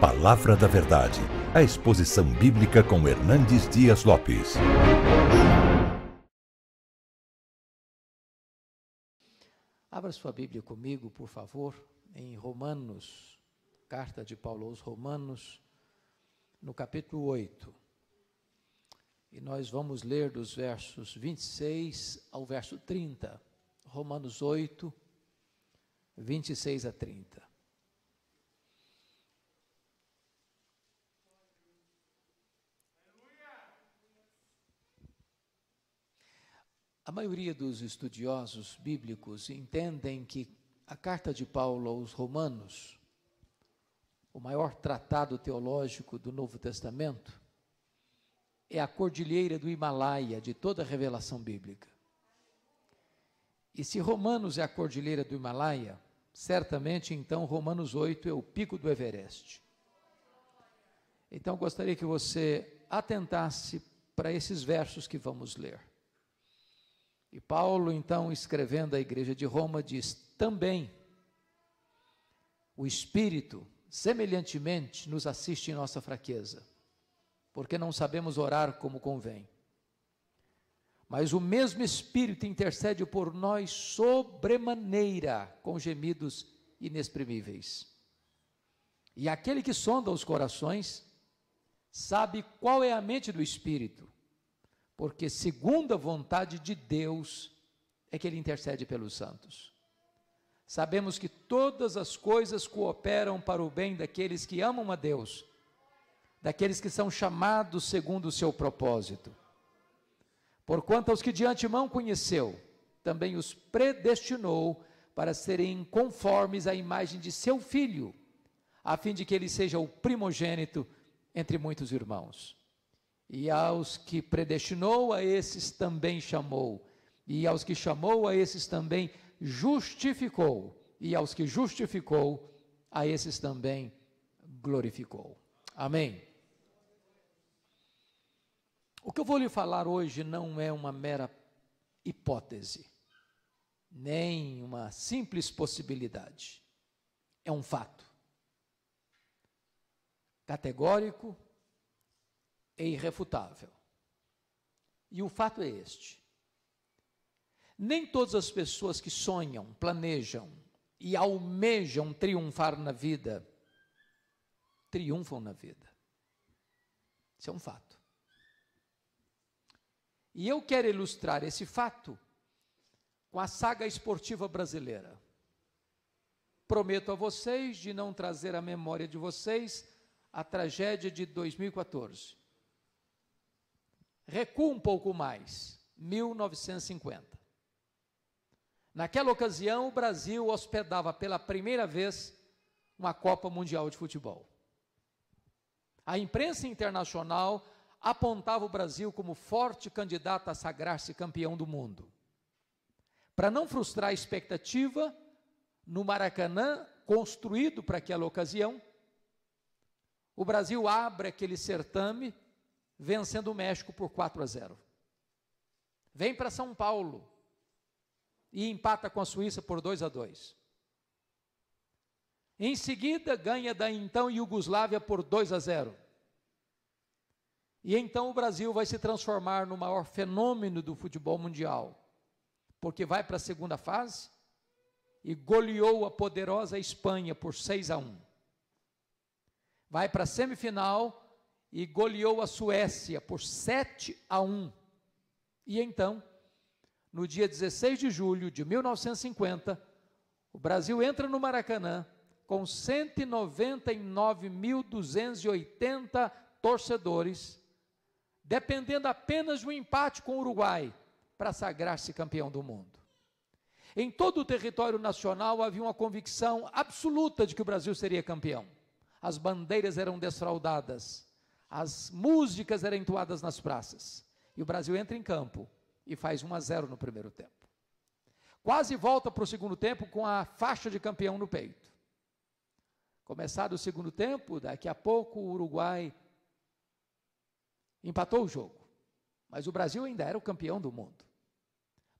Palavra da Verdade, a exposição bíblica com Hernandes Dias Lopes. Abra sua Bíblia comigo, por favor, em Romanos, carta de Paulo aos Romanos, no capítulo 8. E nós vamos ler dos versos 26 ao verso 30. Romanos 8, 26 a 30. A maioria dos estudiosos bíblicos entendem que a carta de Paulo aos Romanos, o maior tratado teológico do Novo Testamento, é a cordilheira do Himalaia de toda a revelação bíblica. E se Romanos é a cordilheira do Himalaia, certamente então Romanos 8 é o pico do Everest. Então gostaria que você atentasse para esses versos que vamos ler. E Paulo, então, escrevendo à igreja de Roma, diz: também o Espírito, semelhantemente, nos assiste em nossa fraqueza, porque não sabemos orar como convém. Mas o mesmo Espírito intercede por nós sobremaneira, com gemidos inexprimíveis. E aquele que sonda os corações, sabe qual é a mente do Espírito, porque segundo a vontade de Deus é que ele intercede pelos santos. Sabemos que todas as coisas cooperam para o bem daqueles que amam a Deus, daqueles que são chamados segundo o seu propósito. Porquanto aos que de antemão conheceu, também os predestinou para serem conformes à imagem de seu filho, a fim de que ele seja o primogênito entre muitos irmãos. E aos que predestinou, a esses também chamou. E aos que chamou, a esses também justificou. E aos que justificou, a esses também glorificou. Amém. O que eu vou lhe falar hoje não é uma mera hipótese, nem uma simples possibilidade. É um fato categórico, é irrefutável. E o fato é este: nem todas as pessoas que sonham, planejam e almejam triunfar na vida, triunfam na vida. Isso é um fato. E eu quero ilustrar esse fato com a saga esportiva brasileira. Prometo a vocês de não trazer à memória de vocês a tragédia de 2014. Recua um pouco mais, 1950. Naquela ocasião, o Brasil hospedava pela primeira vez uma Copa Mundial de Futebol. A imprensa internacional apontava o Brasil como forte candidato a sagrar-se campeão do mundo. Para não frustrar a expectativa, no Maracanã, construído para aquela ocasião, o Brasil abre aquele certame vencendo o México por 4 a 0. Vem para São Paulo e empata com a Suíça por 2 a 2. Em seguida, ganha da então Iugoslávia por 2 a 0. E então o Brasil vai se transformar no maior fenômeno do futebol mundial, porque vai para a segunda fase e goleou a poderosa Espanha por 6 a 1. Vai para a semifinal e goleou a Suécia por 7 a 1. E então, no dia 16 de julho de 1950, o Brasil entra no Maracanã com 199.280 torcedores, dependendo apenas de um empate com o Uruguai para sagrar-se campeão do mundo. Em todo o território nacional havia uma convicção absoluta de que o Brasil seria campeão. As bandeiras eram desfraldadas as músicas eram entoadas nas praças. E o Brasil entra em campo e faz 1 a 0 no primeiro tempo. Quase volta para o segundo tempo com a faixa de campeão no peito. Começado o segundo tempo, daqui a pouco o Uruguai empatou o jogo. Mas o Brasil ainda era o campeão do mundo.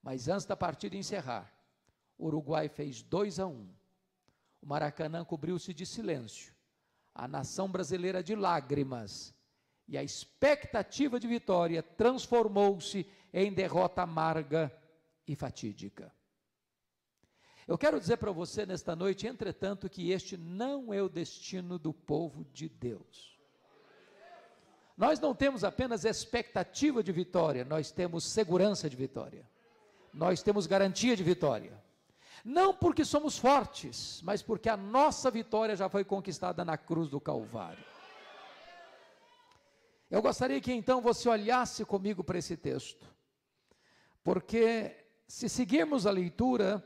Mas antes da partida encerrar, o Uruguai fez 2 a 1. O Maracanã cobriu-se de silêncio. A nação brasileira de lágrimas e a expectativa de vitória transformou-se em derrota amarga e fatídica. Eu quero dizer para você nesta noite, entretanto, que este não é o destino do povo de Deus. Nós não temos apenas expectativa de vitória, nós temos segurança de vitória. Nós temos garantia de vitória. Não porque somos fortes, mas porque a nossa vitória já foi conquistada na cruz do Calvário. Eu gostaria que então você olhasse comigo para esse texto, porque se seguirmos a leitura,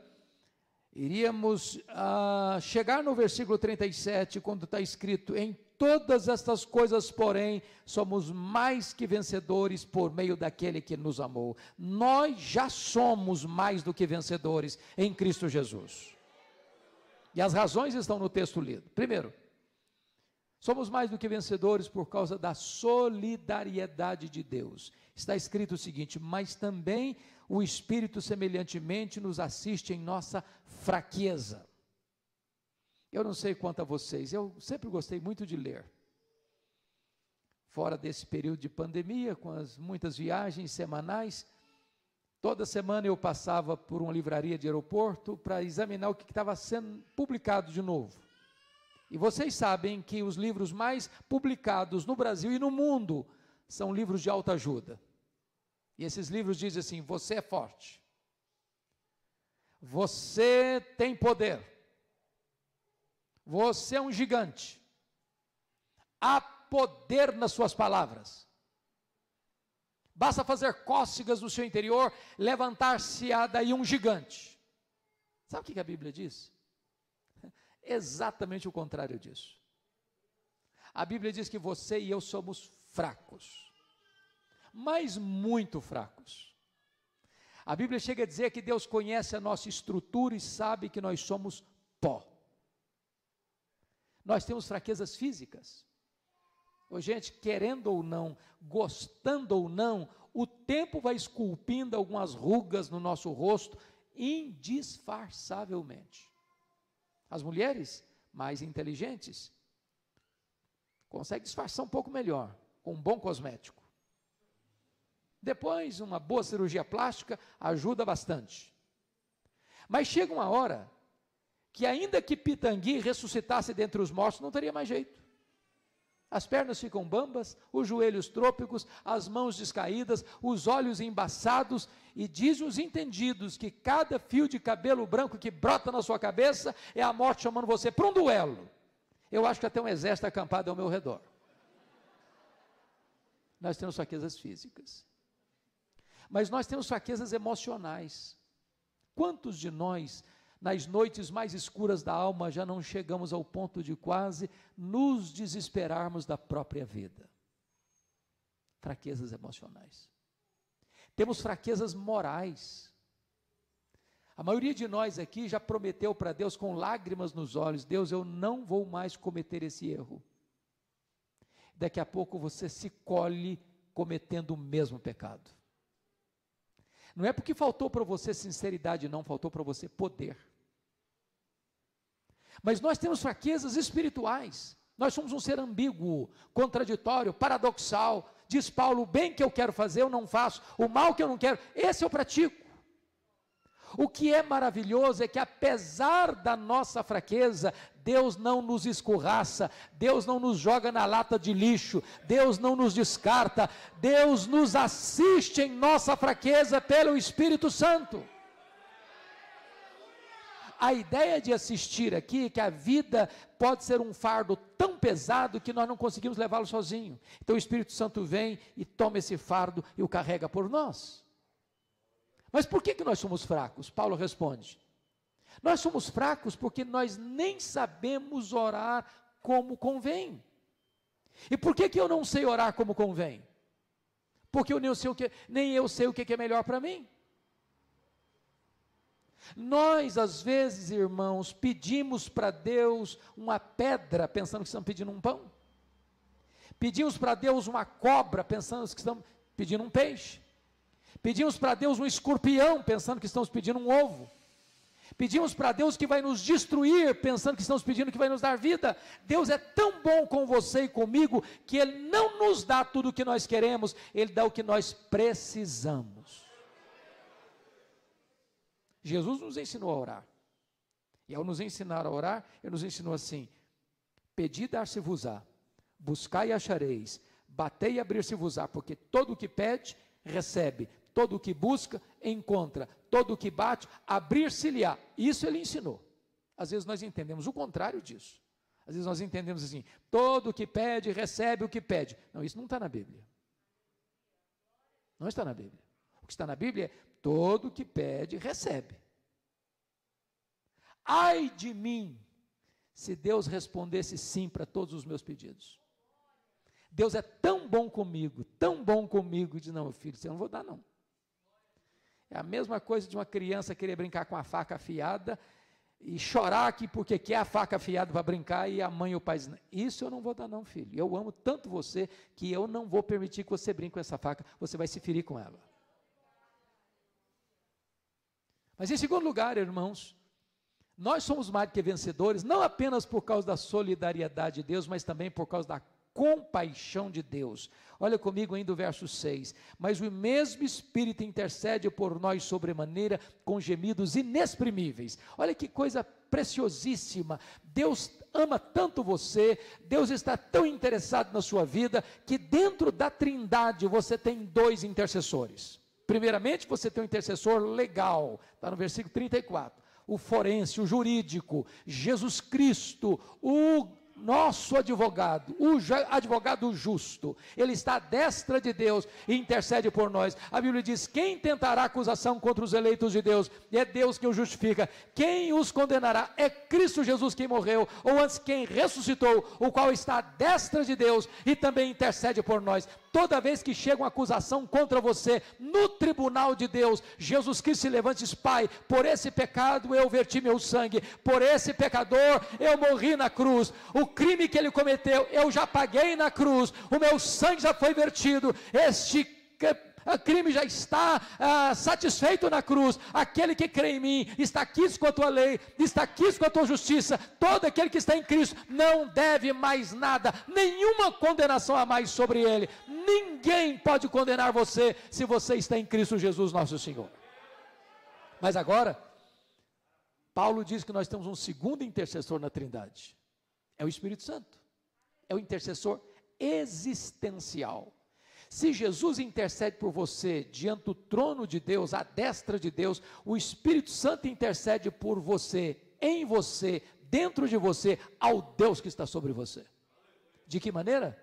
iríamos ah, chegar no versículo 37, quando está escrito: Em todas estas coisas, porém, somos mais que vencedores por meio daquele que nos amou. Nós já somos mais do que vencedores em Cristo Jesus. E as razões estão no texto lido. Primeiro, Somos mais do que vencedores por causa da solidariedade de Deus. Está escrito o seguinte: Mas também o Espírito, semelhantemente, nos assiste em nossa fraqueza. Eu não sei quanto a vocês, eu sempre gostei muito de ler. Fora desse período de pandemia, com as muitas viagens semanais, toda semana eu passava por uma livraria de aeroporto para examinar o que estava sendo publicado de novo. E vocês sabem que os livros mais publicados no Brasil e no mundo são livros de alta ajuda. E esses livros dizem assim: você é forte. Você tem poder. Você é um gigante. Há poder nas suas palavras. Basta fazer cócegas no seu interior, levantar-se-á daí um gigante. Sabe o que a Bíblia diz? Exatamente o contrário disso. A Bíblia diz que você e eu somos fracos, mas muito fracos. A Bíblia chega a dizer que Deus conhece a nossa estrutura e sabe que nós somos pó. Nós temos fraquezas físicas. Ô, gente, querendo ou não, gostando ou não, o tempo vai esculpindo algumas rugas no nosso rosto indisfarçavelmente. As mulheres, mais inteligentes, conseguem disfarçar um pouco melhor, com um bom cosmético. Depois, uma boa cirurgia plástica ajuda bastante. Mas chega uma hora que, ainda que Pitangui ressuscitasse dentre os mortos, não teria mais jeito as pernas ficam bambas, os joelhos trópicos, as mãos descaídas, os olhos embaçados, e dizem os entendidos que cada fio de cabelo branco que brota na sua cabeça é a morte chamando você para um duelo. Eu acho que até um exército acampado ao meu redor. Nós temos fraquezas físicas, mas nós temos fraquezas emocionais. Quantos de nós nas noites mais escuras da alma, já não chegamos ao ponto de quase nos desesperarmos da própria vida. Fraquezas emocionais. Temos fraquezas morais. A maioria de nós aqui já prometeu para Deus com lágrimas nos olhos: Deus, eu não vou mais cometer esse erro. Daqui a pouco você se colhe cometendo o mesmo pecado. Não é porque faltou para você sinceridade, não, faltou para você poder. Mas nós temos fraquezas espirituais. Nós somos um ser ambíguo, contraditório, paradoxal. Diz Paulo: o bem que eu quero fazer, eu não faço, o mal que eu não quero, esse eu pratico. O que é maravilhoso é que, apesar da nossa fraqueza, Deus não nos escorraça, Deus não nos joga na lata de lixo, Deus não nos descarta, Deus nos assiste em nossa fraqueza pelo Espírito Santo. A ideia de assistir aqui é que a vida pode ser um fardo tão pesado que nós não conseguimos levá-lo sozinho. Então o Espírito Santo vem e toma esse fardo e o carrega por nós. Mas por que, que nós somos fracos? Paulo responde. Nós somos fracos porque nós nem sabemos orar como convém. E por que, que eu não sei orar como convém? Porque eu nem sei o que, nem eu sei o que é melhor para mim. Nós, às vezes, irmãos, pedimos para Deus uma pedra, pensando que estamos pedindo um pão. Pedimos para Deus uma cobra, pensando que estamos pedindo um peixe. Pedimos para Deus um escorpião, pensando que estamos pedindo um ovo. Pedimos para Deus que vai nos destruir, pensando que estamos pedindo que vai nos dar vida. Deus é tão bom com você e comigo que Ele não nos dá tudo o que nós queremos, Ele dá o que nós precisamos. Jesus nos ensinou a orar. E ao nos ensinar a orar, ele nos ensinou assim: Pedi, dar-se-vos-á, buscai e achareis, batei e abrir-se-vos-á, porque todo o que pede, recebe, todo o que busca, encontra, todo o que bate, abrir-se-lhe-á. Isso ele ensinou. Às vezes nós entendemos o contrário disso. Às vezes nós entendemos assim: todo o que pede, recebe o que pede. Não, isso não está na Bíblia. Não está na Bíblia. O que está na Bíblia é todo que pede, recebe. Ai de mim, se Deus respondesse sim para todos os meus pedidos. Deus é tão bom comigo, tão bom comigo, de não, filho, você não vou dar, não. É a mesma coisa de uma criança querer brincar com a faca afiada e chorar aqui porque quer a faca afiada para brincar e a mãe ou o pai diz, isso eu não vou dar não, filho. Eu amo tanto você que eu não vou permitir que você brinque com essa faca, você vai se ferir com ela. Mas em segundo lugar, irmãos, nós somos mais do que vencedores, não apenas por causa da solidariedade de Deus, mas também por causa da compaixão de Deus. Olha comigo ainda o verso 6. Mas o mesmo Espírito intercede por nós sobremaneira com gemidos inexprimíveis. Olha que coisa preciosíssima. Deus ama tanto você, Deus está tão interessado na sua vida, que dentro da Trindade você tem dois intercessores. Primeiramente, você tem um intercessor legal, está no versículo 34. O forense, o jurídico, Jesus Cristo, o nosso advogado, o advogado justo, ele está à destra de Deus e intercede por nós. A Bíblia diz: quem tentará acusação contra os eleitos de Deus? É Deus que o justifica. Quem os condenará? É Cristo Jesus quem morreu, ou antes quem ressuscitou, o qual está à destra de Deus e também intercede por nós. Toda vez que chega uma acusação contra você no tribunal de Deus, Jesus Cristo se levanta e diz: Pai, por esse pecado eu verti meu sangue, por esse pecador eu morri na cruz. O crime que ele cometeu eu já paguei na cruz, o meu sangue já foi vertido. Este o ah, crime já está ah, satisfeito na cruz. Aquele que crê em mim está aqui com a tua lei, está aqui com a tua justiça. Todo aquele que está em Cristo não deve mais nada, nenhuma condenação a mais sobre ele. Ninguém pode condenar você se você está em Cristo Jesus, nosso Senhor. Mas agora, Paulo diz que nós temos um segundo intercessor na Trindade: é o Espírito Santo, é o intercessor existencial. Se Jesus intercede por você diante do trono de Deus, à destra de Deus, o Espírito Santo intercede por você, em você, dentro de você, ao Deus que está sobre você. De que maneira?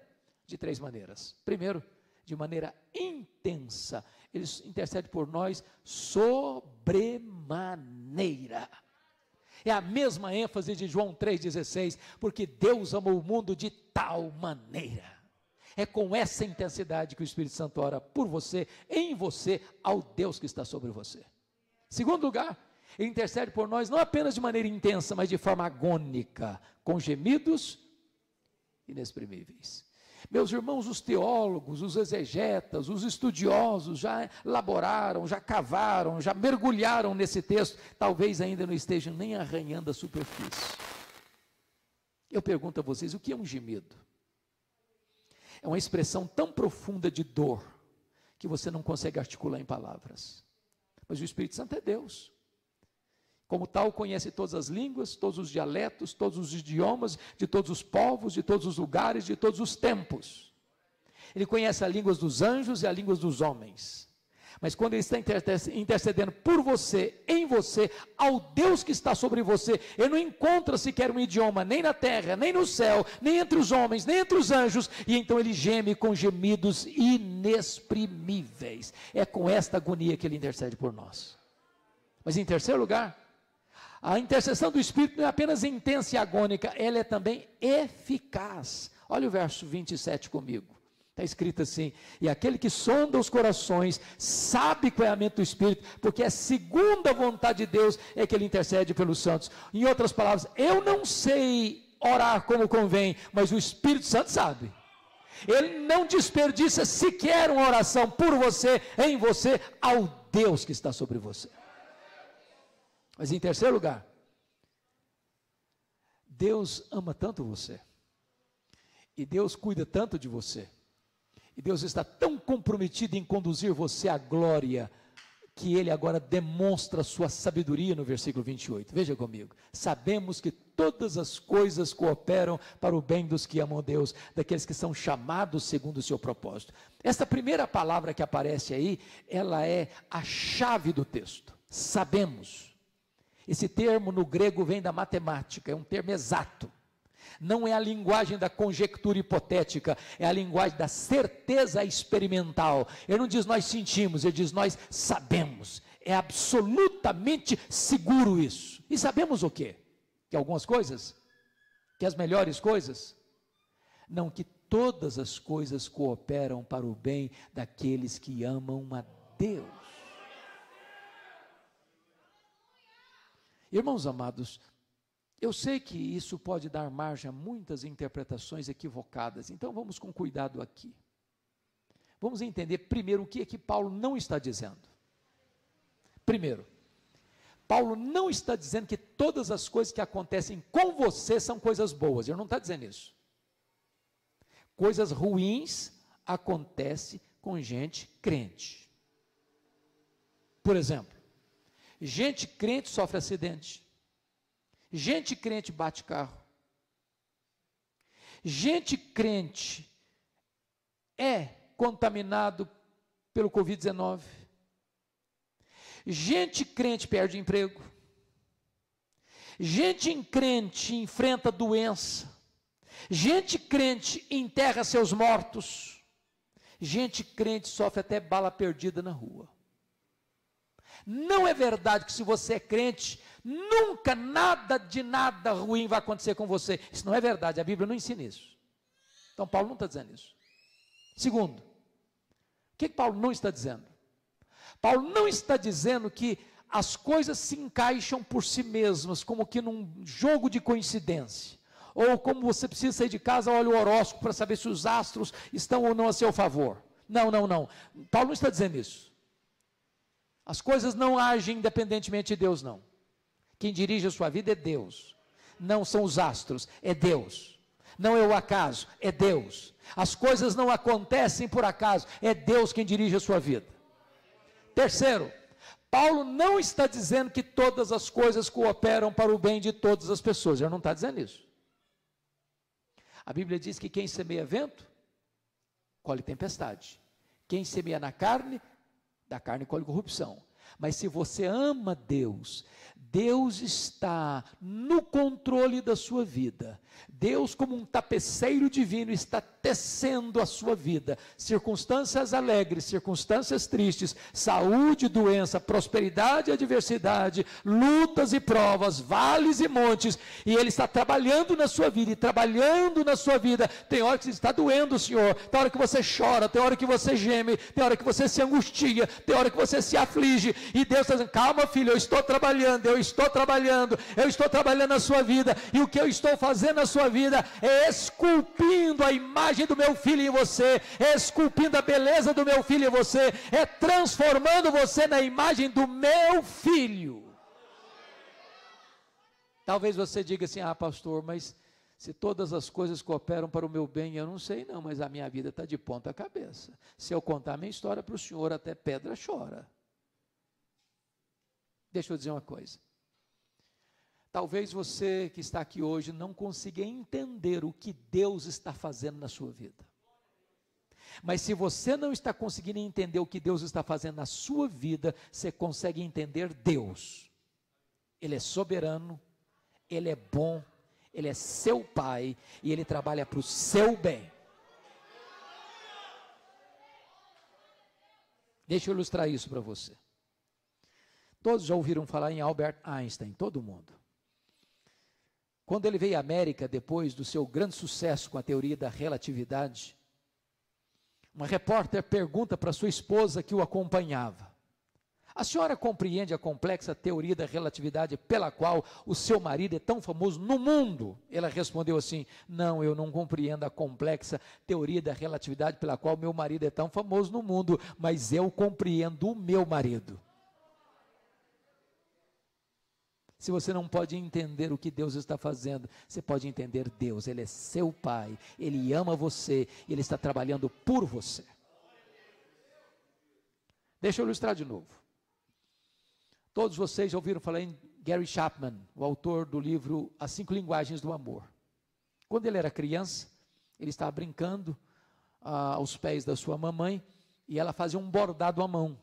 De três maneiras. Primeiro, de maneira intensa, ele intercede por nós sobremaneira. É a mesma ênfase de João 3,16, porque Deus amou o mundo de tal maneira é com essa intensidade que o Espírito Santo ora por você, em você, ao Deus que está sobre você. Segundo lugar, ele intercede por nós não apenas de maneira intensa, mas de forma agônica, com gemidos inexprimíveis. Meus irmãos, os teólogos, os exegetas, os estudiosos já elaboraram, já cavaram, já mergulharam nesse texto, talvez ainda não estejam nem arranhando a superfície. Eu pergunto a vocês, o que é um gemido? é uma expressão tão profunda de dor que você não consegue articular em palavras. Mas o Espírito Santo é Deus. Como tal, conhece todas as línguas, todos os dialetos, todos os idiomas, de todos os povos, de todos os lugares, de todos os tempos. Ele conhece as línguas dos anjos e as línguas dos homens. Mas quando ele está intercedendo por você, em você, ao Deus que está sobre você, ele não encontra sequer um idioma, nem na terra, nem no céu, nem entre os homens, nem entre os anjos, e então ele geme com gemidos inexprimíveis. É com esta agonia que ele intercede por nós. Mas em terceiro lugar, a intercessão do Espírito não é apenas intensa e agônica, ela é também eficaz. Olha o verso 27 comigo. Está escrito assim: E aquele que sonda os corações sabe qual é a mente do Espírito, porque é segundo a vontade de Deus é que ele intercede pelos santos. Em outras palavras, eu não sei orar como convém, mas o Espírito Santo sabe. Ele não desperdiça sequer uma oração por você, em você, ao Deus que está sobre você. Mas em terceiro lugar, Deus ama tanto você, e Deus cuida tanto de você e Deus está tão comprometido em conduzir você à glória que ele agora demonstra sua sabedoria no versículo 28. Veja comigo. Sabemos que todas as coisas cooperam para o bem dos que amam Deus, daqueles que são chamados segundo o seu propósito. Essa primeira palavra que aparece aí, ela é a chave do texto. Sabemos. Esse termo no grego vem da matemática, é um termo exato. Não é a linguagem da conjectura hipotética, é a linguagem da certeza experimental. Ele não diz nós sentimos, ele diz nós sabemos. É absolutamente seguro isso. E sabemos o quê? Que algumas coisas, que as melhores coisas, não que todas as coisas cooperam para o bem daqueles que amam a Deus. Irmãos amados, eu sei que isso pode dar margem a muitas interpretações equivocadas, então vamos com cuidado aqui. Vamos entender primeiro o que é que Paulo não está dizendo. Primeiro, Paulo não está dizendo que todas as coisas que acontecem com você são coisas boas, ele não está dizendo isso. Coisas ruins acontecem com gente crente. Por exemplo, gente crente sofre acidente. Gente crente bate carro. Gente crente é contaminado pelo Covid-19. Gente crente perde emprego. Gente crente enfrenta doença. Gente crente enterra seus mortos. Gente crente sofre até bala perdida na rua. Não é verdade que se você é crente, nunca nada de nada ruim vai acontecer com você. Isso não é verdade, a Bíblia não ensina isso. Então Paulo não está dizendo isso. Segundo, o que, que Paulo não está dizendo? Paulo não está dizendo que as coisas se encaixam por si mesmas, como que num jogo de coincidência. Ou como você precisa sair de casa, olha o horóscopo para saber se os astros estão ou não a seu favor. Não, não, não. Paulo não está dizendo isso. As coisas não agem independentemente de Deus, não. Quem dirige a sua vida é Deus. Não são os astros, é Deus. Não é o acaso, é Deus. As coisas não acontecem por acaso, é Deus quem dirige a sua vida. Terceiro, Paulo não está dizendo que todas as coisas cooperam para o bem de todas as pessoas, ele não está dizendo isso. A Bíblia diz que quem semeia vento, colhe tempestade. Quem semeia na carne, da carne colhe corrupção. Mas se você ama Deus, Deus está no controle da sua vida. Deus, como um tapeceiro divino, está tecendo a sua vida. Circunstâncias alegres, circunstâncias tristes, saúde, doença, prosperidade e adversidade, lutas e provas, vales e montes. E Ele está trabalhando na sua vida e trabalhando na sua vida. Tem hora que você está doendo, Senhor. Tem hora que você chora, tem hora que você geme, tem hora que você se angustia, tem hora que você se aflige. E Deus está dizendo: calma, filho, eu estou trabalhando, eu estou trabalhando, eu estou trabalhando na sua vida. E o que eu estou fazendo na sua vida é esculpindo a imagem do meu filho em você, é esculpindo a beleza do meu filho em você, é transformando você na imagem do meu filho. Talvez você diga assim: ah, pastor, mas se todas as coisas cooperam para o meu bem, eu não sei não, mas a minha vida está de ponta cabeça. Se eu contar minha história para o senhor, até pedra chora. Deixa eu dizer uma coisa. Talvez você que está aqui hoje não consiga entender o que Deus está fazendo na sua vida. Mas se você não está conseguindo entender o que Deus está fazendo na sua vida, você consegue entender Deus. Ele é soberano, ele é bom, ele é seu pai e ele trabalha para o seu bem. Deixa eu ilustrar isso para você. Todos já ouviram falar em Albert Einstein, todo mundo. Quando ele veio à América, depois do seu grande sucesso com a teoria da relatividade, uma repórter pergunta para sua esposa que o acompanhava: A senhora compreende a complexa teoria da relatividade pela qual o seu marido é tão famoso no mundo? Ela respondeu assim: Não, eu não compreendo a complexa teoria da relatividade pela qual meu marido é tão famoso no mundo, mas eu compreendo o meu marido. Se você não pode entender o que Deus está fazendo, você pode entender Deus, Ele é seu Pai, Ele ama você, Ele está trabalhando por você. Deixa eu ilustrar de novo. Todos vocês já ouviram falar em Gary Chapman, o autor do livro As Cinco Linguagens do Amor. Quando ele era criança, ele estava brincando ah, aos pés da sua mamãe e ela fazia um bordado à mão.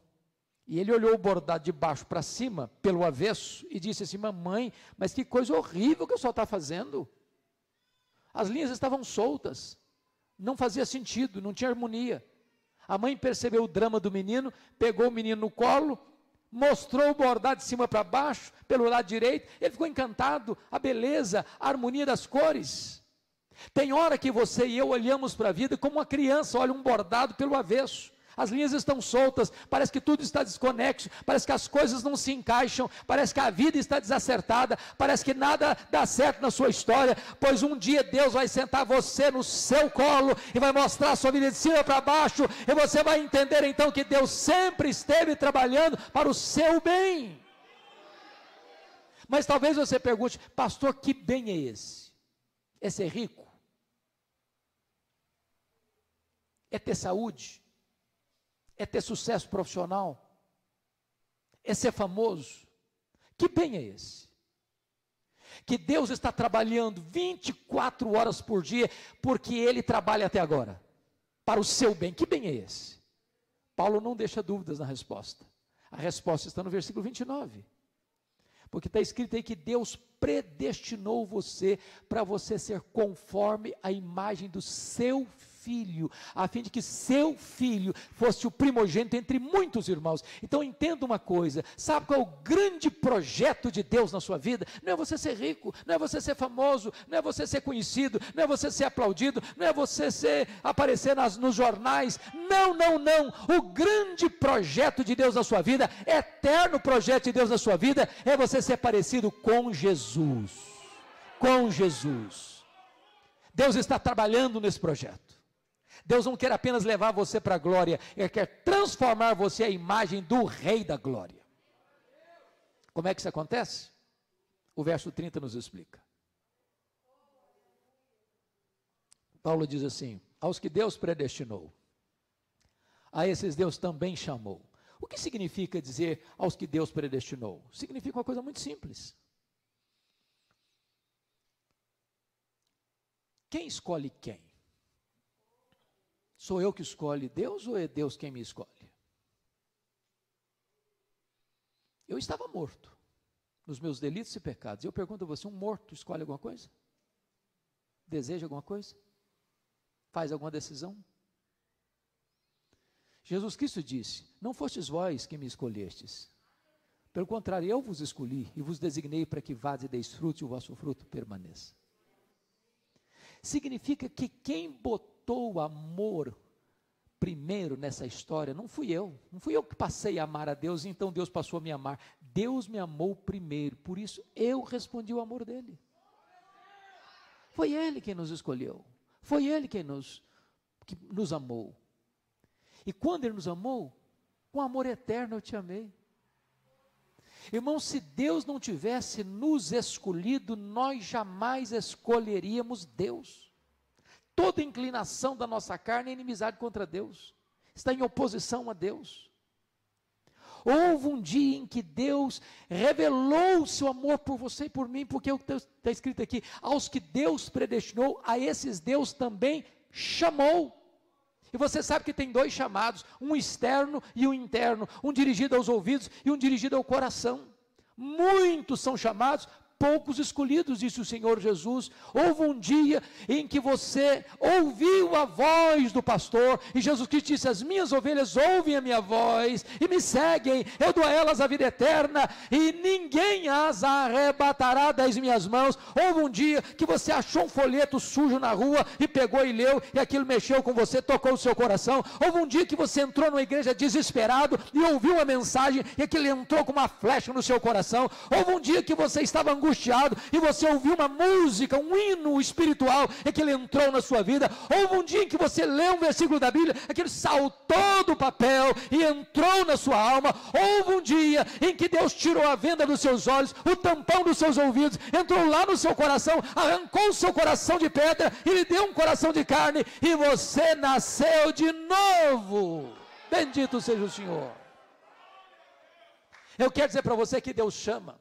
E ele olhou o bordado de baixo para cima, pelo avesso, e disse assim: Mamãe, mas que coisa horrível que o senhor está fazendo. As linhas estavam soltas, não fazia sentido, não tinha harmonia. A mãe percebeu o drama do menino, pegou o menino no colo, mostrou o bordado de cima para baixo, pelo lado direito, ele ficou encantado, a beleza, a harmonia das cores. Tem hora que você e eu olhamos para a vida como uma criança olha um bordado pelo avesso as linhas estão soltas, parece que tudo está desconexo, parece que as coisas não se encaixam, parece que a vida está desacertada, parece que nada dá certo na sua história, pois um dia Deus vai sentar você no seu colo e vai mostrar a sua vida de cima para baixo, e você vai entender então que Deus sempre esteve trabalhando para o seu bem. Mas talvez você pergunte, pastor, que bem é esse? É ser rico? É ter saúde? É ter sucesso profissional? É ser famoso? Que bem é esse? Que Deus está trabalhando 24 horas por dia, porque Ele trabalha até agora, para o seu bem. Que bem é esse? Paulo não deixa dúvidas na resposta. A resposta está no versículo 29. Porque está escrito aí que Deus predestinou você para você ser conforme a imagem do seu filho, a fim de que seu filho fosse o primogênito entre muitos irmãos. Então entenda uma coisa: sabe qual é o grande projeto de Deus na sua vida? Não é você ser rico, não é você ser famoso, não é você ser conhecido, não é você ser aplaudido, não é você ser, aparecer nas, nos jornais. Não, não, não. O grande projeto de Deus na sua vida, eterno projeto de Deus na sua vida, é você ser parecido com Jesus. Com Jesus. Deus está trabalhando nesse projeto. Deus não quer apenas levar você para a glória, Ele quer transformar você à imagem do Rei da glória. Como é que isso acontece? O verso 30 nos explica. Paulo diz assim: Aos que Deus predestinou, a esses Deus também chamou. O que significa dizer aos que Deus predestinou? Significa uma coisa muito simples. Quem escolhe quem? Sou eu que escolho, Deus ou é Deus quem me escolhe? Eu estava morto nos meus delitos e pecados. Eu pergunto a você: um morto escolhe alguma coisa? Deseja alguma coisa? Faz alguma decisão? Jesus Cristo disse: Não fostes vós que me escolhestes. Pelo contrário, eu vos escolhi e vos designei para que vades e deis fruto e o vosso fruto permaneça. Significa que quem botou amor primeiro nessa história não fui eu. Não fui eu que passei a amar a Deus, então Deus passou a me amar. Deus me amou primeiro, por isso eu respondi o amor dele. Foi ele quem nos escolheu. Foi ele quem nos que nos amou. E quando ele nos amou, com amor eterno eu te amei. Irmão, se Deus não tivesse nos escolhido, nós jamais escolheríamos Deus. Toda inclinação da nossa carne é inimizade contra Deus, está em oposição a Deus. Houve um dia em que Deus revelou o seu amor por você e por mim, porque é o que está escrito aqui: aos que Deus predestinou, a esses Deus também chamou. E você sabe que tem dois chamados, um externo e um interno, um dirigido aos ouvidos e um dirigido ao coração. Muitos são chamados, poucos escolhidos, disse o Senhor Jesus. Houve um dia em que você ouviu a voz do pastor, e Jesus Cristo disse: As minhas ovelhas ouvem a minha voz e me seguem, eu dou a elas a vida eterna, e ninguém as arrebatará das minhas mãos. Houve um dia que você achou um folheto sujo na rua e pegou e leu, e aquilo mexeu com você, tocou o seu coração. Houve um dia que você entrou numa igreja desesperado e ouviu a mensagem, e aquilo entrou com uma flecha no seu coração. Houve um dia que você estava angustiado angustiado e você ouviu uma música, um hino espiritual, é que ele entrou na sua vida. Houve um dia em que você leu um versículo da Bíblia, é que ele saltou do papel e entrou na sua alma. Houve um dia em que Deus tirou a venda dos seus olhos, o tampão dos seus ouvidos, entrou lá no seu coração, arrancou o seu coração de pedra e lhe deu um coração de carne e você nasceu de novo. Bendito seja o Senhor. Eu quero dizer para você que Deus chama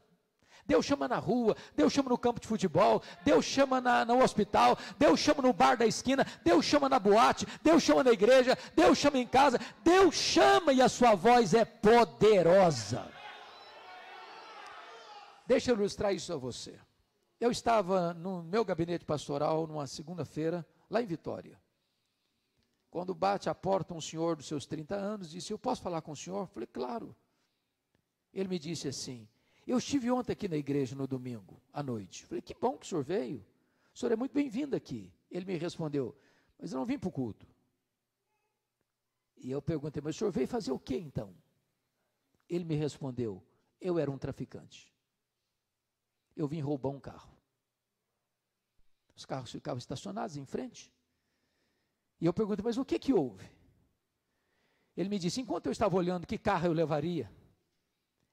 Deus chama na rua, Deus chama no campo de futebol, Deus chama na, no hospital, Deus chama no bar da esquina, Deus chama na boate, Deus chama na igreja, Deus chama em casa, Deus chama e a sua voz é poderosa. Deixa eu ilustrar isso a você. Eu estava no meu gabinete pastoral numa segunda-feira, lá em Vitória. Quando bate a porta um senhor dos seus 30 anos, disse: Eu posso falar com o senhor? Eu falei, claro. Ele me disse assim: eu estive ontem aqui na igreja no domingo à noite. Falei, que bom que o senhor veio. O senhor é muito bem-vindo aqui. Ele me respondeu, mas eu não vim para o culto. E eu perguntei, mas o senhor veio fazer o que então? Ele me respondeu, eu era um traficante. Eu vim roubar um carro. Os carros ficavam estacionados em frente. E eu perguntei, mas o que que houve? Ele me disse, enquanto eu estava olhando que carro eu levaria,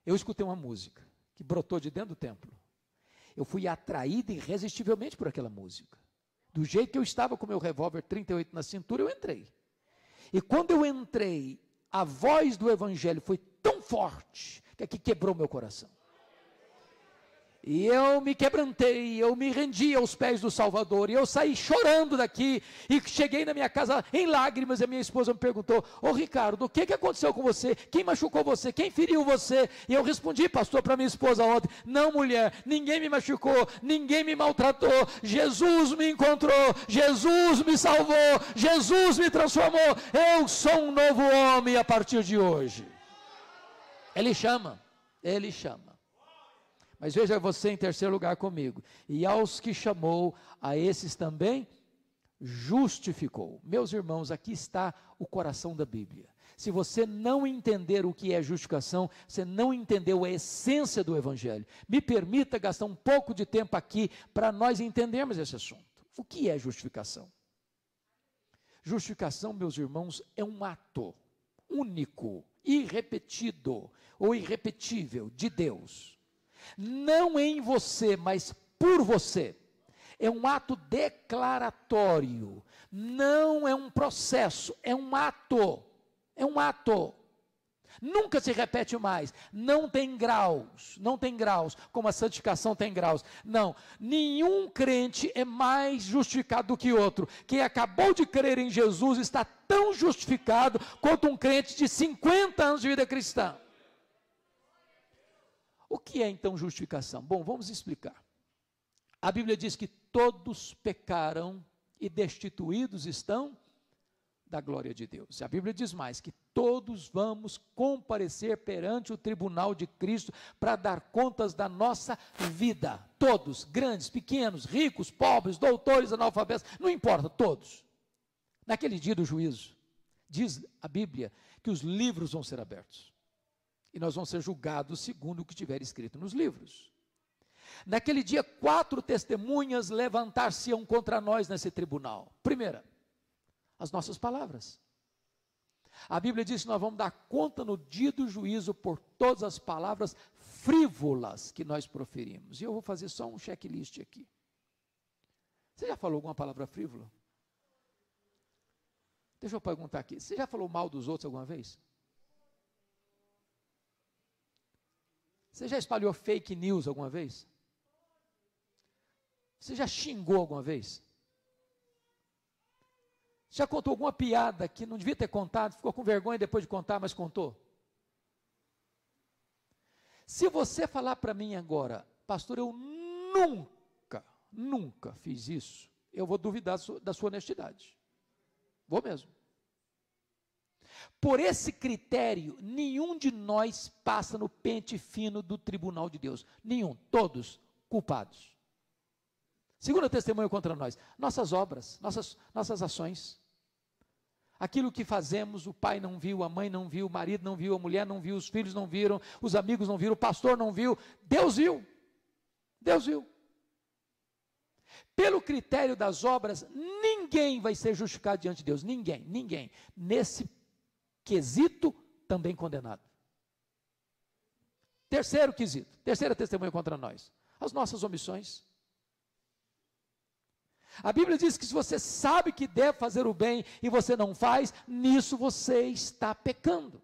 eu escutei uma música que brotou de dentro do templo. Eu fui atraído irresistivelmente por aquela música. Do jeito que eu estava com meu revólver 38 na cintura, eu entrei. E quando eu entrei, a voz do evangelho foi tão forte que aqui é quebrou meu coração. E eu me quebrantei, eu me rendi aos pés do Salvador, e eu saí chorando daqui, e cheguei na minha casa em lágrimas, e a minha esposa me perguntou, ô oh, Ricardo, o que, que aconteceu com você? Quem machucou você? Quem feriu você? E eu respondi, pastor, para minha esposa ontem, não mulher, ninguém me machucou, ninguém me maltratou, Jesus me encontrou, Jesus me salvou, Jesus me transformou, eu sou um novo homem a partir de hoje. Ele chama, ele chama. Mas veja você em terceiro lugar comigo. E aos que chamou, a esses também justificou. Meus irmãos, aqui está o coração da Bíblia. Se você não entender o que é justificação, você não entendeu a essência do Evangelho. Me permita gastar um pouco de tempo aqui para nós entendermos esse assunto. O que é justificação? Justificação, meus irmãos, é um ato único, irrepetido ou irrepetível de Deus não em você, mas por você. É um ato declaratório, não é um processo, é um ato. É um ato. Nunca se repete mais. Não tem graus, não tem graus, como a santificação tem graus. Não, nenhum crente é mais justificado do que outro. Quem acabou de crer em Jesus está tão justificado quanto um crente de 50 anos de vida cristã. O que é então justificação? Bom, vamos explicar. A Bíblia diz que todos pecaram e destituídos estão da glória de Deus. A Bíblia diz mais que todos vamos comparecer perante o tribunal de Cristo para dar contas da nossa vida. Todos, grandes, pequenos, ricos, pobres, doutores, analfabetos, não importa, todos. Naquele dia do juízo, diz a Bíblia que os livros vão ser abertos e nós vamos ser julgados segundo o que tiver escrito nos livros. Naquele dia, quatro testemunhas levantar-se-ão contra nós nesse tribunal. Primeira, as nossas palavras. A Bíblia diz que nós vamos dar conta no dia do juízo por todas as palavras frívolas que nós proferimos. E eu vou fazer só um checklist aqui. Você já falou alguma palavra frívola? Deixa eu perguntar aqui. Você já falou mal dos outros alguma vez? Você já espalhou fake news alguma vez? Você já xingou alguma vez? Já contou alguma piada que não devia ter contado, ficou com vergonha depois de contar, mas contou? Se você falar para mim agora, pastor, eu nunca, nunca fiz isso, eu vou duvidar da sua honestidade. Vou mesmo. Por esse critério, nenhum de nós passa no pente fino do tribunal de Deus. Nenhum, todos culpados. Segundo testemunho contra nós, nossas obras, nossas, nossas ações. Aquilo que fazemos, o pai não viu, a mãe não viu, o marido não viu, a mulher não viu, os filhos não viram, os amigos não viram, o pastor não viu, Deus viu. Deus viu. Pelo critério das obras, ninguém vai ser justificado diante de Deus, ninguém, ninguém. Nesse quesito também condenado. Terceiro quesito, terceira testemunha contra nós, as nossas omissões. A Bíblia diz que se você sabe que deve fazer o bem e você não faz, nisso você está pecando.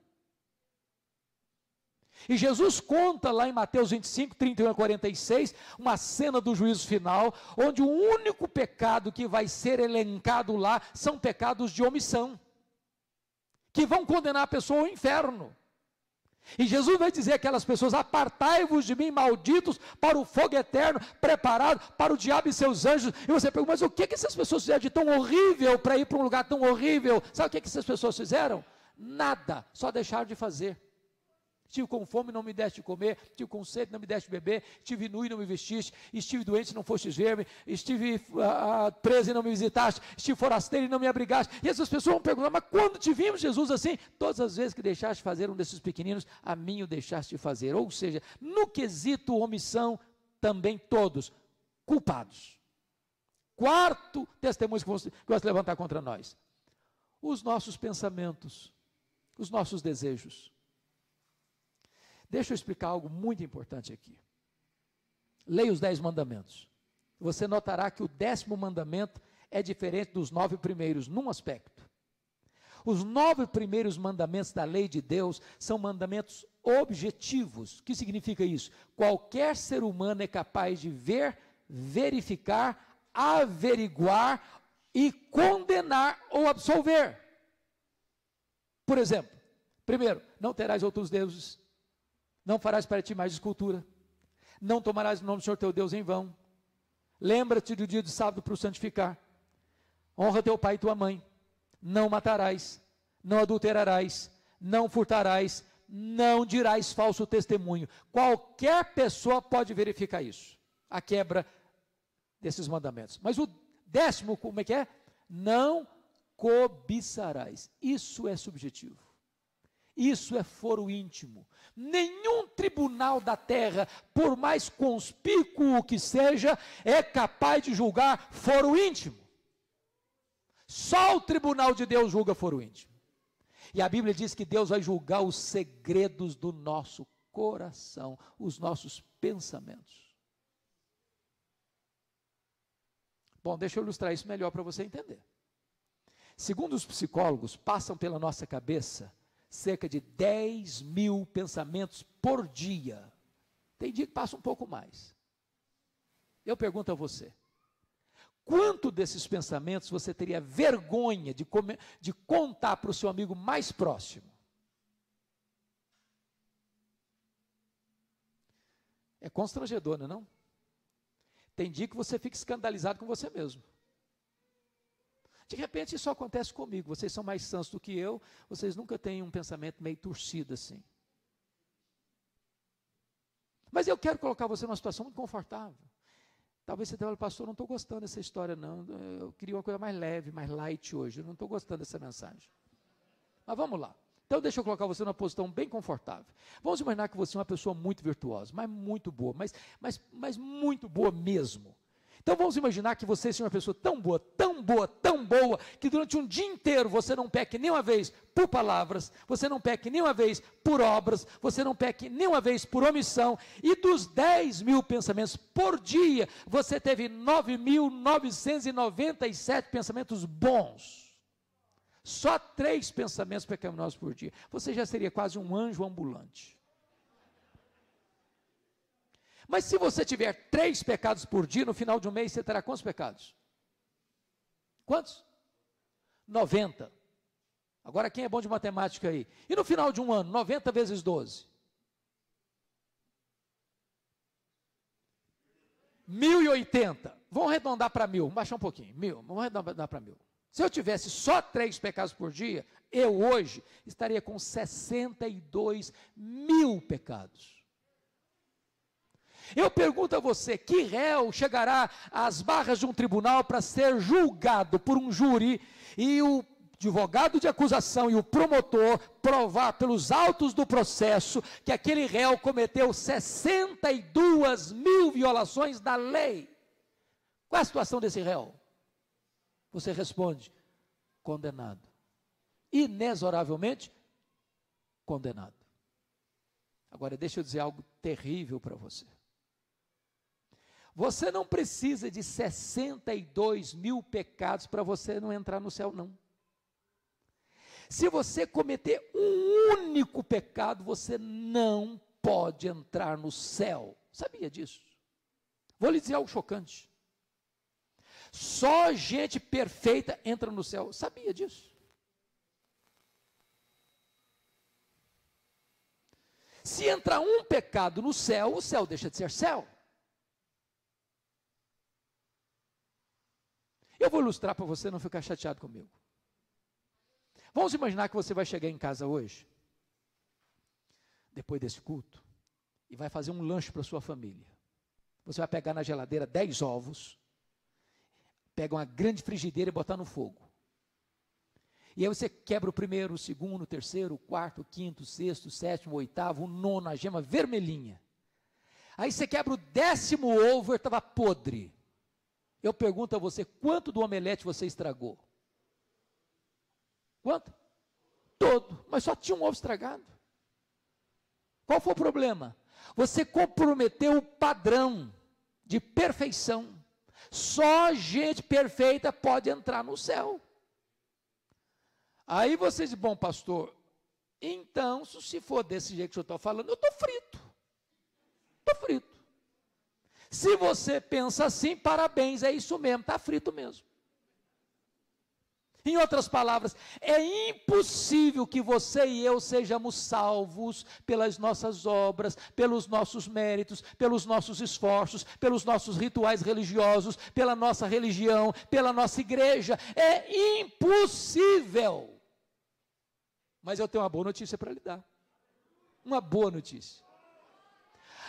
E Jesus conta lá em Mateus 25, 31 a 46, uma cena do juízo final, onde o único pecado que vai ser elencado lá são pecados de omissão que vão condenar a pessoa ao inferno. E Jesus vai dizer aquelas pessoas: apartai-vos de mim, malditos, para o fogo eterno, preparado para o diabo e seus anjos. E você pergunta, mas o que, que essas pessoas fizeram de tão horrível para ir para um lugar tão horrível? Sabe o que, que essas pessoas fizeram? Nada, só deixaram de fazer. Estive com fome, não me deste comer. Estive com sede, não me deste beber. Estive nu e não me vestiste. Estive doente, não fostes ver-me. Estive uh, preso e não me visitaste. Estive forasteiro e não me abrigaste. E essas pessoas vão perguntar, mas quando te vimos, Jesus, assim? Todas as vezes que deixaste fazer um desses pequeninos, a mim o deixaste fazer. Ou seja, no quesito omissão, também todos culpados. Quarto testemunho que você vai se levantar contra nós. Os nossos pensamentos, os nossos desejos Deixa eu explicar algo muito importante aqui. Leia os dez mandamentos. Você notará que o décimo mandamento é diferente dos nove primeiros, num aspecto. Os nove primeiros mandamentos da lei de Deus são mandamentos objetivos. O que significa isso? Qualquer ser humano é capaz de ver, verificar, averiguar e condenar ou absolver. Por exemplo, primeiro, não terás outros deuses. Não farás para ti mais escultura. Não tomarás o nome do Senhor teu Deus em vão. Lembra-te do dia do sábado para o santificar. Honra teu pai e tua mãe. Não matarás. Não adulterarás. Não furtarás. Não dirás falso testemunho. Qualquer pessoa pode verificar isso. A quebra desses mandamentos. Mas o décimo, como é que é? Não cobiçarás. Isso é subjetivo. Isso é foro íntimo. Nenhum tribunal da terra, por mais conspícuo que seja, é capaz de julgar foro íntimo. Só o tribunal de Deus julga foro íntimo. E a Bíblia diz que Deus vai julgar os segredos do nosso coração, os nossos pensamentos. Bom, deixa eu ilustrar isso melhor para você entender. Segundo os psicólogos, passam pela nossa cabeça cerca de 10 mil pensamentos por dia. Tem dia que passa um pouco mais. Eu pergunto a você: quanto desses pensamentos você teria vergonha de, comer, de contar para o seu amigo mais próximo? É constrangedor, não é? Não? Tem dia que você fica escandalizado com você mesmo. De repente isso acontece comigo. Vocês são mais santos do que eu, vocês nunca têm um pensamento meio torcido assim. Mas eu quero colocar você numa situação muito confortável. Talvez você tenha pastor, não estou gostando dessa história, não. Eu queria uma coisa mais leve, mais light hoje. Eu não estou gostando dessa mensagem. Mas vamos lá. Então deixa eu colocar você numa posição bem confortável. Vamos imaginar que você é uma pessoa muito virtuosa, mas muito boa, mas, mas, mas muito boa mesmo. Então vamos imaginar que você seja uma pessoa tão boa, tão boa, tão boa, que durante um dia inteiro você não peque nenhuma vez por palavras, você não peque nenhuma vez por obras, você não peque nenhuma vez por omissão, e dos 10 mil pensamentos por dia, você teve 9.997 pensamentos bons. Só três pensamentos pecaminosos por dia. Você já seria quase um anjo ambulante. Mas se você tiver três pecados por dia, no final de um mês você terá quantos pecados? Quantos? 90. Agora quem é bom de matemática aí? E no final de um ano, 90 vezes 12? 1080. Vamos arredondar para mil, vamos baixar um pouquinho. Mil, vamos arredondar para mil. Se eu tivesse só três pecados por dia, eu hoje estaria com 62 mil pecados. Eu pergunto a você: que réu chegará às barras de um tribunal para ser julgado por um júri e o advogado de acusação e o promotor provar pelos autos do processo que aquele réu cometeu 62 mil violações da lei? Qual é a situação desse réu? Você responde: condenado. Inexoravelmente condenado. Agora, deixa eu dizer algo terrível para você. Você não precisa de 62 mil pecados para você não entrar no céu, não. Se você cometer um único pecado, você não pode entrar no céu. Sabia disso? Vou lhe dizer algo chocante. Só gente perfeita entra no céu. Sabia disso? Se entrar um pecado no céu, o céu deixa de ser céu. Eu vou ilustrar para você não ficar chateado comigo. Vamos imaginar que você vai chegar em casa hoje, depois desse culto, e vai fazer um lanche para sua família. Você vai pegar na geladeira 10 ovos, pega uma grande frigideira e botar no fogo. E aí você quebra o primeiro, o segundo, o terceiro, o quarto, o quinto, o sexto, o sétimo, o oitavo, o nono, a gema vermelhinha. Aí você quebra o décimo ovo, ele estava podre. Eu pergunto a você, quanto do omelete você estragou? Quanto? Todo, mas só tinha um ovo estragado. Qual foi o problema? Você comprometeu o padrão de perfeição. Só gente perfeita pode entrar no céu. Aí você diz, bom pastor, então se for desse jeito que eu estou tá falando, eu estou frito. Estou frito. Se você pensa assim, parabéns, é isso mesmo, está frito mesmo. Em outras palavras, é impossível que você e eu sejamos salvos pelas nossas obras, pelos nossos méritos, pelos nossos esforços, pelos nossos rituais religiosos, pela nossa religião, pela nossa igreja. É impossível. Mas eu tenho uma boa notícia para lhe dar. Uma boa notícia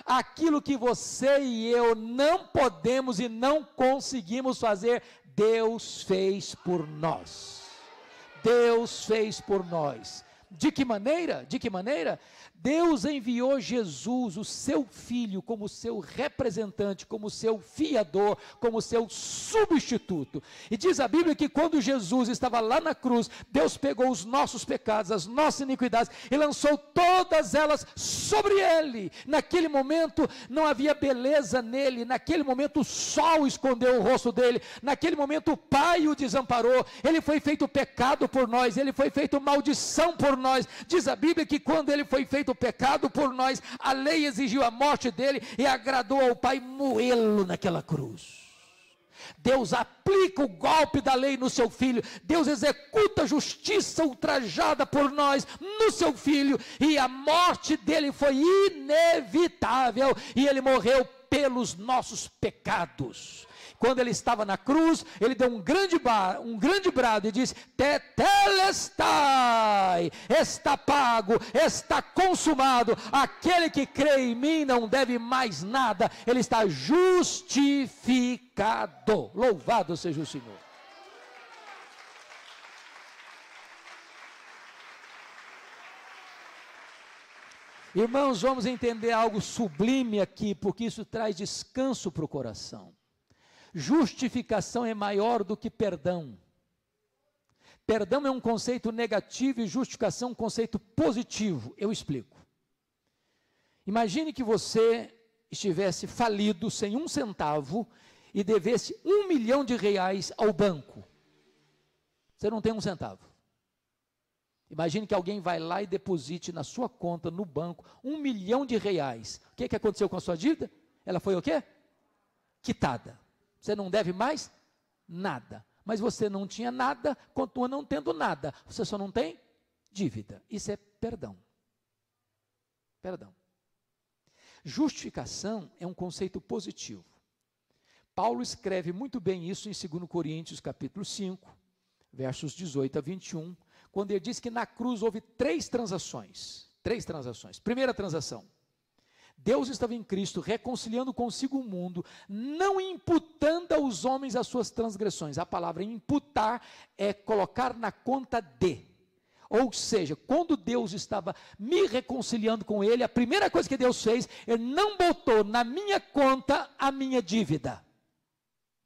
aquilo que você e eu não podemos e não conseguimos fazer, Deus fez por nós. Deus fez por nós. De que maneira? De que maneira? Deus enviou Jesus, o seu filho, como seu representante, como seu fiador, como seu substituto. E diz a Bíblia que quando Jesus estava lá na cruz, Deus pegou os nossos pecados, as nossas iniquidades e lançou todas elas sobre ele. Naquele momento não havia beleza nele, naquele momento o sol escondeu o rosto dele, naquele momento o Pai o desamparou, ele foi feito pecado por nós, ele foi feito maldição por nós. Diz a Bíblia que quando ele foi feito feito pecado por nós, a lei exigiu a morte dele e agradou ao Pai moê-lo naquela cruz. Deus aplica o golpe da lei no seu filho, Deus executa a justiça ultrajada por nós no seu filho, e a morte dele foi inevitável, e ele morreu pelos nossos pecados. Quando ele estava na cruz, ele deu um grande, bar, um grande brado e disse: Tetelestai, está pago, está consumado. Aquele que crê em mim não deve mais nada, ele está justificado. Louvado seja o Senhor. Irmãos, vamos entender algo sublime aqui, porque isso traz descanso para o coração. Justificação é maior do que perdão. Perdão é um conceito negativo e justificação é um conceito positivo. Eu explico. Imagine que você estivesse falido sem um centavo e devesse um milhão de reais ao banco. Você não tem um centavo. Imagine que alguém vai lá e deposite na sua conta, no banco, um milhão de reais. O que, que aconteceu com a sua dívida? Ela foi o quê? Quitada. Você não deve mais nada. Mas você não tinha nada, continua não tendo nada. Você só não tem dívida. Isso é perdão. Perdão. Justificação é um conceito positivo. Paulo escreve muito bem isso em 2 Coríntios capítulo 5, versos 18 a 21, quando ele diz que na cruz houve três transações. Três transações. Primeira transação, Deus estava em Cristo, reconciliando consigo o mundo, não imputando aos homens as suas transgressões. A palavra imputar é colocar na conta de. Ou seja, quando Deus estava me reconciliando com Ele, a primeira coisa que Deus fez, Ele não botou na minha conta a minha dívida.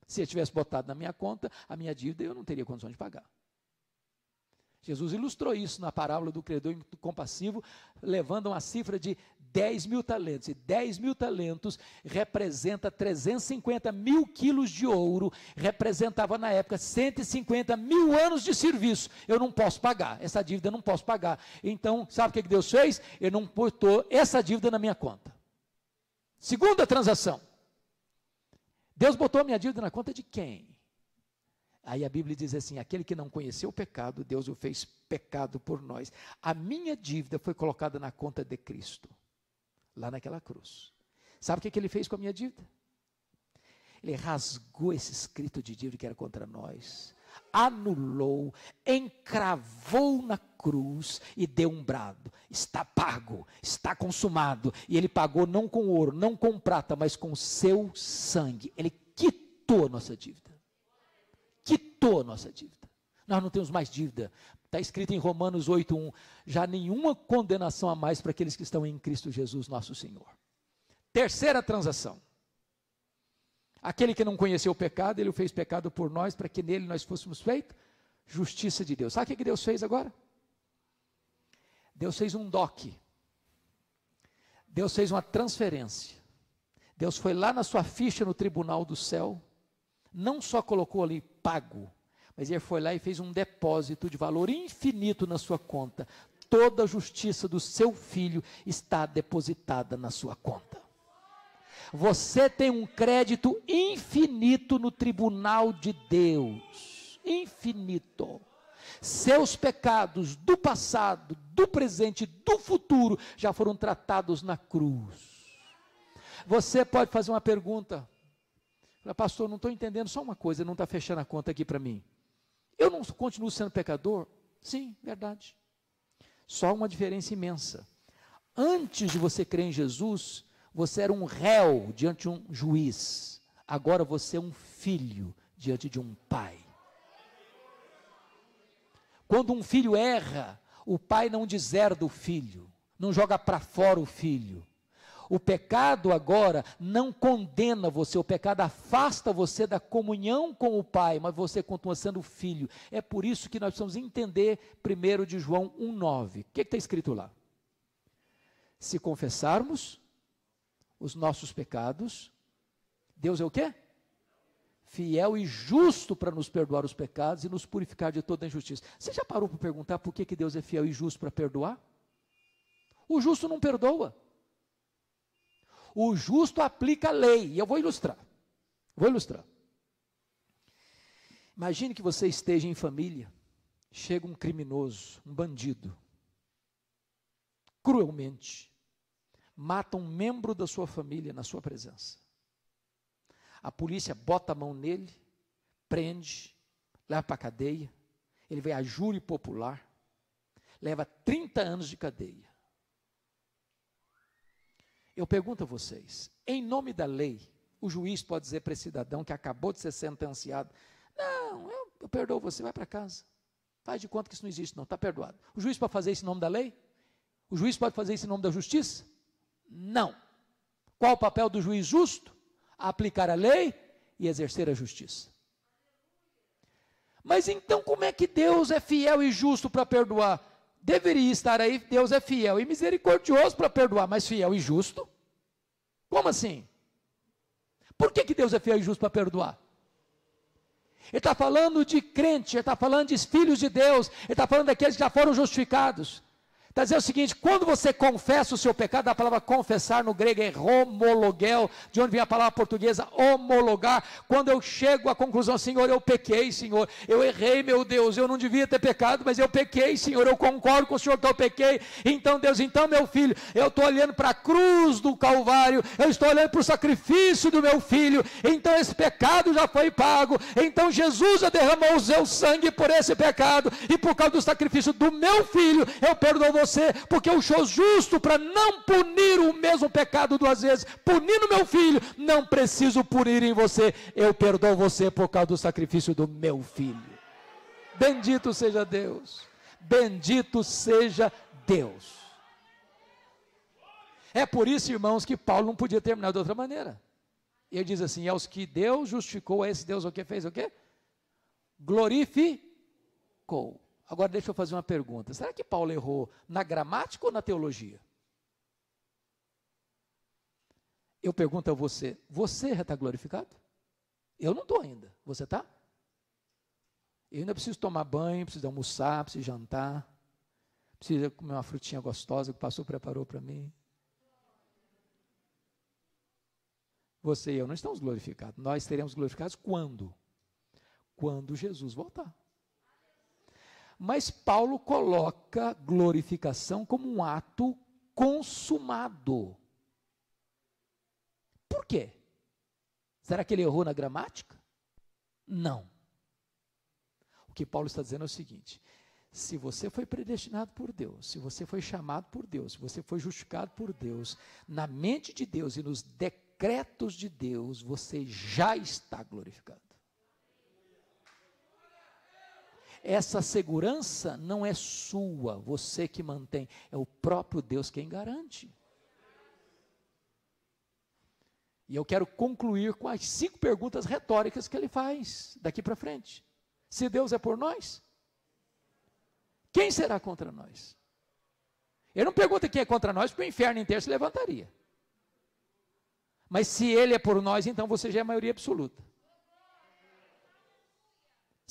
Se Ele tivesse botado na minha conta a minha dívida, eu não teria condições de pagar. Jesus ilustrou isso na parábola do credor compassivo, levando uma cifra de 10 mil talentos. E 10 mil talentos representa 350 mil quilos de ouro, representava na época 150 mil anos de serviço. Eu não posso pagar, essa dívida eu não posso pagar. Então, sabe o que Deus fez? Ele não botou essa dívida na minha conta. Segunda transação. Deus botou a minha dívida na conta de quem? Aí a Bíblia diz assim: aquele que não conheceu o pecado, Deus o fez pecado por nós. A minha dívida foi colocada na conta de Cristo, lá naquela cruz. Sabe o que, que ele fez com a minha dívida? Ele rasgou esse escrito de dívida que era contra nós, anulou, encravou na cruz e deu um brado: está pago, está consumado. E ele pagou não com ouro, não com prata, mas com seu sangue. Ele quitou a nossa dívida quitou a nossa dívida. Nós não temos mais dívida. Está escrito em Romanos 8:1, já nenhuma condenação a mais para aqueles que estão em Cristo Jesus, nosso Senhor. Terceira transação. Aquele que não conheceu o pecado, ele o fez pecado por nós, para que nele nós fôssemos feitos justiça de Deus. Sabe o que Deus fez agora? Deus fez um DOC. Deus fez uma transferência. Deus foi lá na sua ficha no tribunal do céu, não só colocou ali pago, mas ele foi lá e fez um depósito de valor infinito na sua conta. Toda a justiça do seu filho está depositada na sua conta. Você tem um crédito infinito no tribunal de Deus. Infinito. Seus pecados do passado, do presente, do futuro já foram tratados na cruz. Você pode fazer uma pergunta. Pastor, não estou entendendo só uma coisa, não está fechando a conta aqui para mim. Eu não continuo sendo pecador? Sim, verdade. Só uma diferença imensa. Antes de você crer em Jesus, você era um réu diante de um juiz. Agora você é um filho diante de um pai. Quando um filho erra, o pai não deserda o filho, não joga para fora o filho. O pecado agora não condena você, o pecado afasta você da comunhão com o Pai, mas você continua sendo filho. É por isso que nós precisamos entender primeiro de João 1,9. O que está escrito lá? Se confessarmos os nossos pecados, Deus é o quê? Fiel e justo para nos perdoar os pecados e nos purificar de toda injustiça. Você já parou para perguntar por que, que Deus é fiel e justo para perdoar? O justo não perdoa. O justo aplica a lei. E eu vou ilustrar. Vou ilustrar. Imagine que você esteja em família, chega um criminoso, um bandido, cruelmente, mata um membro da sua família na sua presença. A polícia bota a mão nele, prende, leva para a cadeia, ele vai a júri popular, leva 30 anos de cadeia. Eu pergunto a vocês, em nome da lei, o juiz pode dizer para esse cidadão que acabou de ser sentenciado: Não, eu, eu perdoo você, vai para casa. Faz de conta que isso não existe, não, está perdoado. O juiz pode fazer isso em nome da lei? O juiz pode fazer isso em nome da justiça? Não. Qual o papel do juiz justo? Aplicar a lei e exercer a justiça. Mas então, como é que Deus é fiel e justo para perdoar? deveria estar aí, Deus é fiel e misericordioso para perdoar, mas fiel e justo? Como assim? Por que, que Deus é fiel e justo para perdoar? Ele está falando de crente, ele está falando de filhos de Deus, ele está falando daqueles que já foram justificados. Está dizendo o seguinte: quando você confessa o seu pecado, a palavra confessar no grego é homologel, de onde vem a palavra portuguesa homologar. Quando eu chego à conclusão, Senhor, eu pequei, Senhor, eu errei, meu Deus, eu não devia ter pecado, mas eu pequei, Senhor, eu concordo com o Senhor que eu pequei. Então, Deus, então, meu filho, eu estou olhando para a cruz do Calvário, eu estou olhando para o sacrifício do meu filho, então esse pecado já foi pago, então Jesus já derramou o seu sangue por esse pecado, e por causa do sacrifício do meu filho, eu perdoo você você, porque eu sou justo para não punir o mesmo pecado duas vezes. Punindo meu filho, não preciso punir em você. Eu perdoo você por causa do sacrifício do meu filho. Bendito seja Deus. Bendito seja Deus. É por isso, irmãos, que Paulo não podia terminar de outra maneira. Ele diz assim: aos que Deus justificou, a esse Deus o que fez o que? Glorificou. Agora deixa eu fazer uma pergunta. Será que Paulo errou na gramática ou na teologia? Eu pergunto a você, você já está glorificado? Eu não estou ainda. Você está? Eu ainda preciso tomar banho, preciso almoçar, preciso jantar, preciso comer uma frutinha gostosa que o pastor preparou para mim. Você e eu não estamos glorificados. Nós seremos glorificados quando? Quando Jesus voltar. Mas Paulo coloca glorificação como um ato consumado. Por quê? Será que ele errou na gramática? Não. O que Paulo está dizendo é o seguinte: se você foi predestinado por Deus, se você foi chamado por Deus, se você foi justificado por Deus, na mente de Deus e nos decretos de Deus, você já está glorificado. Essa segurança não é sua, você que mantém, é o próprio Deus quem garante. E eu quero concluir com as cinco perguntas retóricas que ele faz daqui para frente. Se Deus é por nós, quem será contra nós? Ele não pergunta quem é contra nós, porque o inferno inteiro se levantaria. Mas se ele é por nós, então você já é maioria absoluta.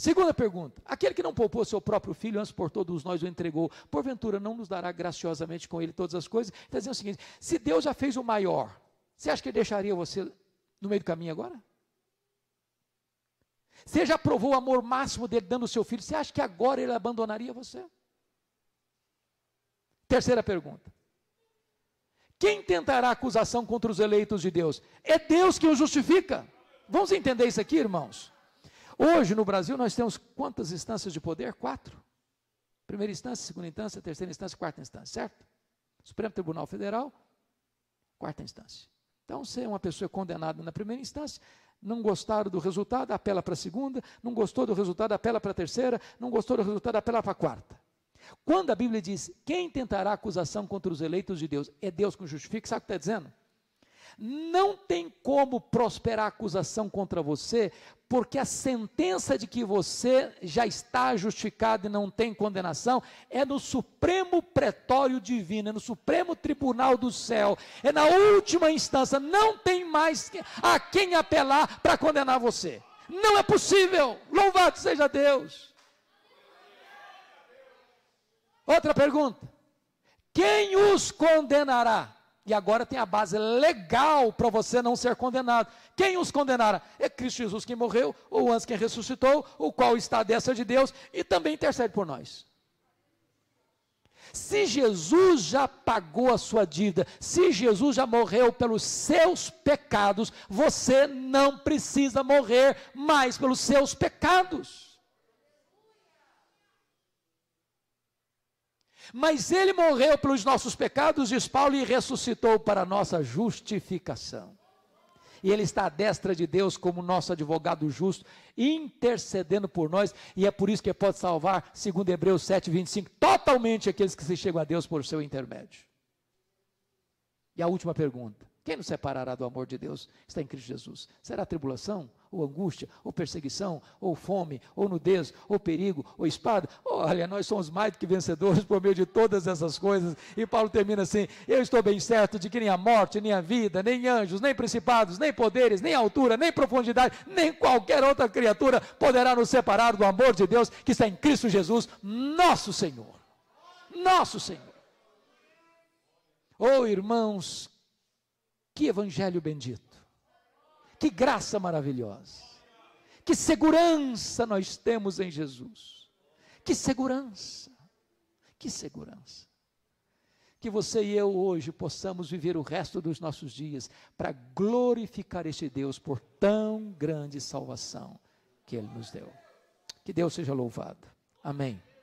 Segunda pergunta: aquele que não poupou seu próprio filho, antes por todos nós o entregou, porventura não nos dará graciosamente com ele todas as coisas? Está dizendo o seguinte: se Deus já fez o maior, você acha que ele deixaria você no meio do caminho agora? Você já provou o amor máximo dele dando o seu filho, você acha que agora ele abandonaria você? Terceira pergunta: quem tentará acusação contra os eleitos de Deus? É Deus que os justifica. Vamos entender isso aqui, irmãos? Hoje no Brasil nós temos quantas instâncias de poder? Quatro. Primeira instância, segunda instância, terceira instância, quarta instância, certo? Supremo Tribunal Federal, quarta instância. Então, se uma pessoa é condenada na primeira instância, não gostaram do resultado, apela para a segunda, não gostou do resultado, apela para a terceira, não gostou do resultado, apela para a quarta. Quando a Bíblia diz, quem tentará acusação contra os eleitos de Deus? É Deus que justifica, sabe o que está dizendo? Não tem como prosperar a acusação contra você, porque a sentença de que você já está justificado e não tem condenação é no Supremo Pretório Divino, é no Supremo Tribunal do Céu, é na última instância. Não tem mais a quem apelar para condenar você. Não é possível. Louvado seja Deus. Outra pergunta: quem os condenará? e agora tem a base legal para você não ser condenado. Quem os condenara? É Cristo Jesus quem morreu, ou antes quem ressuscitou, o qual está à destra de Deus e também intercede por nós. Se Jesus já pagou a sua dívida, se Jesus já morreu pelos seus pecados, você não precisa morrer mais pelos seus pecados. Mas ele morreu pelos nossos pecados, diz Paulo, e ressuscitou para a nossa justificação. E ele está à destra de Deus como nosso advogado justo, intercedendo por nós, e é por isso que ele pode salvar, segundo Hebreus 7, 25, totalmente aqueles que se chegam a Deus por seu intermédio. E a última pergunta: quem nos separará do amor de Deus? Está em Cristo Jesus. Será a tribulação? ou angústia, ou perseguição, ou fome, ou nudez, ou perigo, ou espada. Olha, nós somos mais do que vencedores por meio de todas essas coisas. E Paulo termina assim: Eu estou bem certo de que nem a morte, nem a vida, nem anjos, nem principados, nem poderes, nem altura, nem profundidade, nem qualquer outra criatura poderá nos separar do amor de Deus que está em Cristo Jesus, nosso Senhor. Nosso Senhor. Oh, irmãos, que evangelho bendito. Que graça maravilhosa! Que segurança nós temos em Jesus! Que segurança! Que segurança! Que você e eu hoje possamos viver o resto dos nossos dias para glorificar este Deus por tão grande salvação que Ele nos deu. Que Deus seja louvado. Amém.